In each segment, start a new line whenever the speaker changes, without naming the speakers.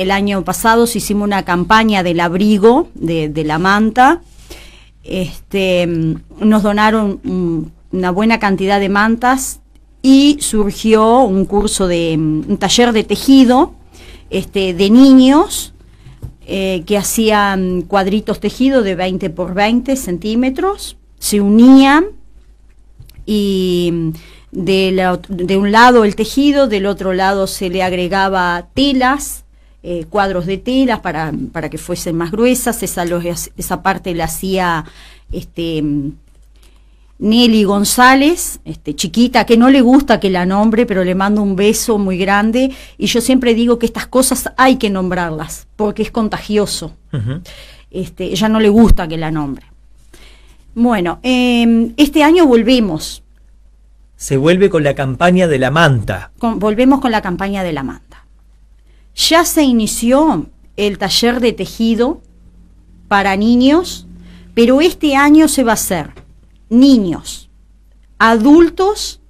el año pasado hicimos una campaña del abrigo de, la manta. Este, mm, nos donaron mm, una buena cantidad de mantas y surgió un curso de mm, un taller de tejido este, de niños eh, que hacían cuadritos tejidos de 20 por 20 centímetros, se unían y de, de, un lado el tejido, del otro lado se le agregaba telas eh, cuadros de telas para, que fuesen más gruesas, esa, esa parte la hacía este, Nelly González, este, chiquita, que no le gusta que la nombre, pero le mando un beso muy grande. Y yo siempre digo que estas cosas hay que nombrarlas, porque es contagioso. este, ella no le gusta que la nombre. Bueno, em, este año volvemos.
Se vuelve con la campaña de la manta.
volvemos con la campaña de la manta. Ya se inició el taller de tejido para niños, pero este año se va a hacer niños, adultos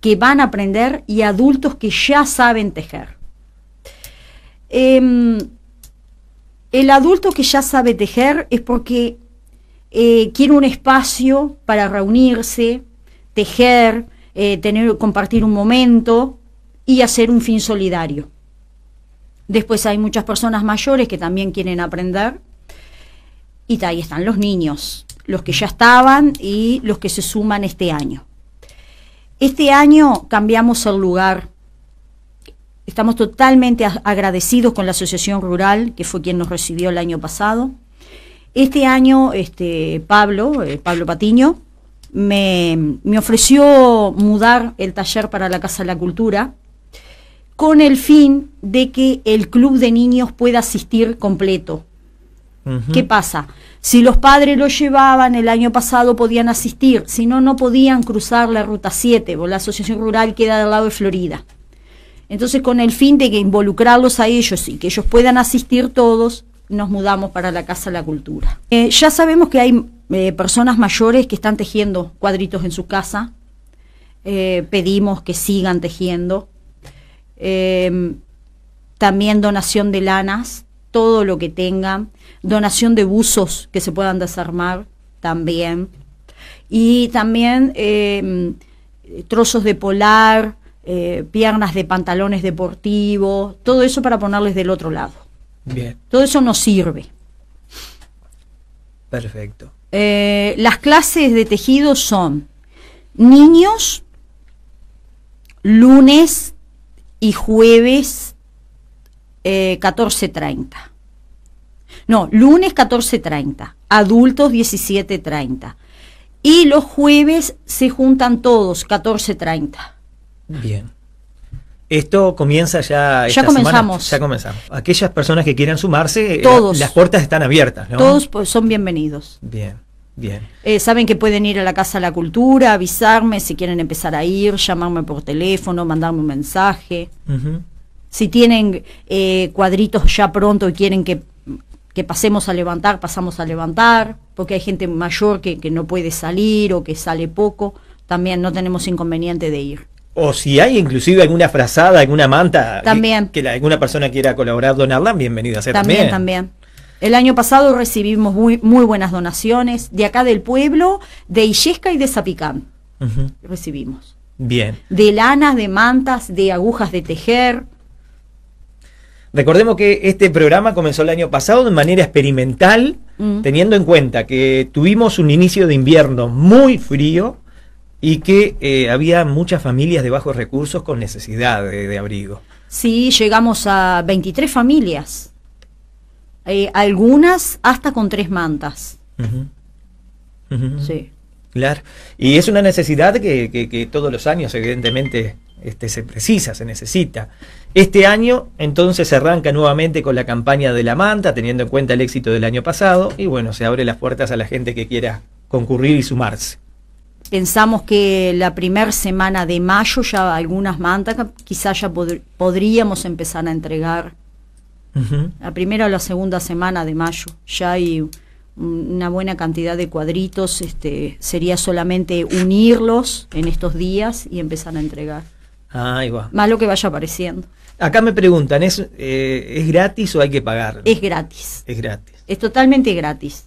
que van a aprender y adultos que ya saben tejer. Em, el adulto que ya sabe tejer es porque eh, quiere un espacio para reunirse, tejer, eh, tener, compartir un momento y hacer un fin solidario. Después hay muchas personas mayores que también quieren aprender. Y ahí están los niños, los que ya estaban y los que se suman este año. Este año cambiamos el lugar. Estamos totalmente agradecidos con la Asociación Rural, que fue quien nos recibió el año pasado. Este año, este, Pablo, eh, Pablo Patiño, me, me, ofreció mudar el taller para la Casa de la Cultura con el fin de que el club de niños pueda asistir completo. ¿Qué pasa? Si los padres lo llevaban el año pasado podían asistir, si no, no podían cruzar la Ruta 7, o la Asociación Rural queda del lado de Florida. Entonces, con el fin de que involucrarlos a ellos y que ellos puedan asistir todos, nos mudamos para la Casa de la Cultura. Eh, ya sabemos que hay eh, personas mayores que están tejiendo cuadritos en su casa. Eh, pedimos que sigan tejiendo Em, también donación de lanas, todo lo que tengan, donación de buzos que se puedan desarmar también, y también em, trozos de polar, eh, piernas de pantalones deportivos, todo eso para ponerles del otro lado. Bien. Todo eso nos sirve. Perfecto. Eh, las clases de tejido son niños, lunes y jueves 14.30. Eh, no, lunes 14.30, adultos 17.30. Y los jueves se juntan todos, 14.30.
Bien. Esto comienza ya. ya comenzamos. ya comenzamos. Aquellas personas que quieran sumarse, eh, todos. las puertas están abiertas. ¿no? Todos
pues, son bienvenidos.
Bien. Bien.
Eh, saben que pueden ir a la Casa de la Cultura, avisarme si quieren empezar a ir, llamarme por teléfono, mandarme un mensaje. Si tienen eh, cuadritos ya pronto y quieren que, que, pasemos a levantar, pasamos a levantar, porque hay gente mayor que, no puede salir o que sale poco, también no tenemos inconveniente de ir.
O si hay inclusive alguna frazada, alguna manta también. que, alguna persona quiera colaborar, donarla, bienvenida sea también.
También, también. El año pasado recibimos muy, muy buenas donaciones de acá del pueblo, de Illesca y de Zapicán. Recibimos. Bien. De lanas, de mantas, de agujas de tejer.
Recordemos que este programa comenzó el año pasado de manera experimental, mm. teniendo en cuenta que tuvimos un inicio de invierno muy frío y que eh, había muchas familias de bajos recursos con necesidad de, de abrigo.
Sí, llegamos a 23 familias eh, algunas hasta con tres mantas. Sí.
Claro. Y es una necesidad que, que, todos los años, evidentemente, este, se precisa, se necesita. Este año, entonces, se arranca nuevamente con la campaña de la manta, teniendo en cuenta el éxito del año pasado, y bueno, se abre las puertas a la gente que quiera concurrir y sumarse.
Pensamos que la primera semana de mayo ya algunas mantas, quizás ya podríamos empezar a entregar la primera o la segunda semana de mayo. Ya hay una buena cantidad de cuadritos, este, sería solamente unirlos en estos días y empezar a entregar. Ahí Más lo que vaya apareciendo.
Acá me preguntan, ¿es, eh, ¿es gratis o hay que pagar?
Es gratis. Es gratis. Es totalmente gratis.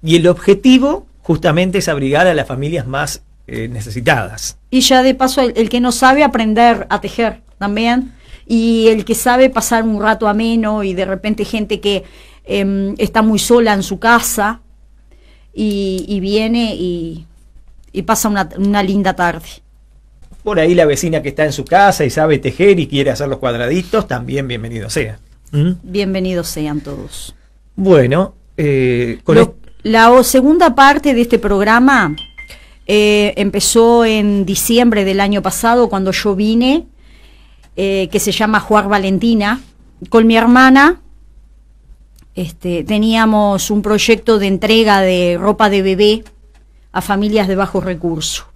Y el objetivo justamente es abrigar a las familias más eh, necesitadas.
Y ya de paso, el, que no sabe aprender a tejer también y el que sabe pasar un rato ameno y de repente gente que em, está muy sola en su casa y, viene y, pasa una, una linda tarde.
Por ahí la vecina que está en su casa y sabe tejer y quiere hacer los cuadraditos, también bienvenido sea.
¿Mm? Bienvenidos sean todos.
Bueno, eh,
la segunda parte de este programa eh, empezó en diciembre del año pasado cuando yo vine eh, que se llama Juar Valentina, con mi hermana. Este, teníamos un proyecto de entrega de ropa de bebé a familias de bajos recursos.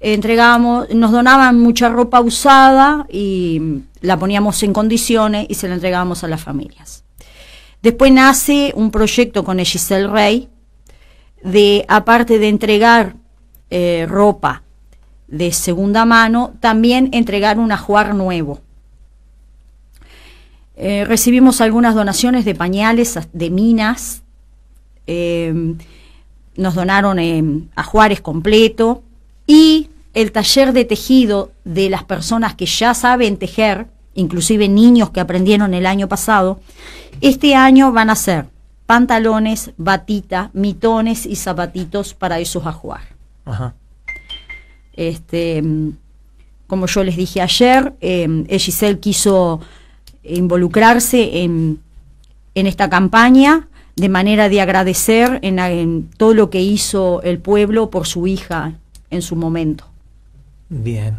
Entregábamos, nos donaban mucha ropa usada y la poníamos en condiciones y se la entregábamos a las familias. Después nace un proyecto con el Giselle Rey de, aparte de entregar eh, ropa de segunda mano, también entregar un ajuar nuevo. Eh, recibimos algunas donaciones de pañales, de minas, eh, nos donaron eh, ajuares completo y el taller de tejido de las personas que ya saben tejer, inclusive niños que aprendieron el año pasado, este año van a ser pantalones, batita, mitones y zapatitos para esos ajuar. Ajá. Este, mm, como yo les dije ayer, em, eh, Giselle quiso involucrarse en, esta campaña de manera de agradecer en, todo lo que hizo el pueblo por su hija en su momento.
Bien.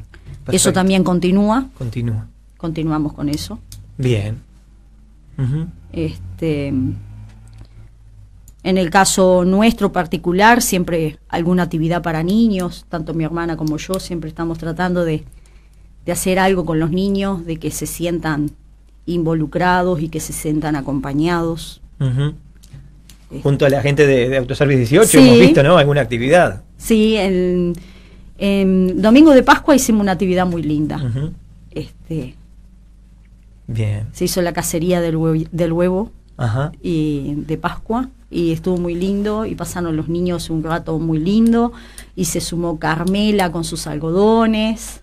Eso también
continúa. Continúa. Continuamos con eso. Bien. Este. En el caso nuestro particular, siempre alguna actividad para niños, tanto mi hermana como yo, siempre estamos tratando de, hacer algo con los niños, de que se sientan involucrados y que se sientan acompañados.
Eh. Junto a la gente de, Autoservice 18 hemos visto, ¿no? Alguna actividad.
Sí, el, domingo de Pascua hicimos una actividad muy linda. este, Bien. Se hizo la cacería del huevo, del huevo y de Pascua y estuvo muy lindo y pasaron los niños un rato muy lindo y se sumó Carmela con sus algodones.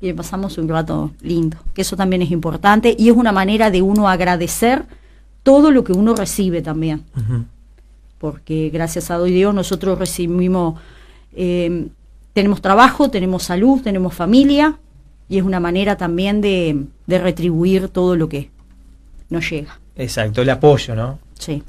Y le pasamos un rato lindo, que eso también es importante y es una manera de uno agradecer todo lo que uno recibe también. Porque gracias a Dios nosotros recibimos, eh, tenemos trabajo, tenemos salud, tenemos familia y es una manera también de retribuir todo lo que nos llega.
Exacto, el apoyo, ¿no?
Sí.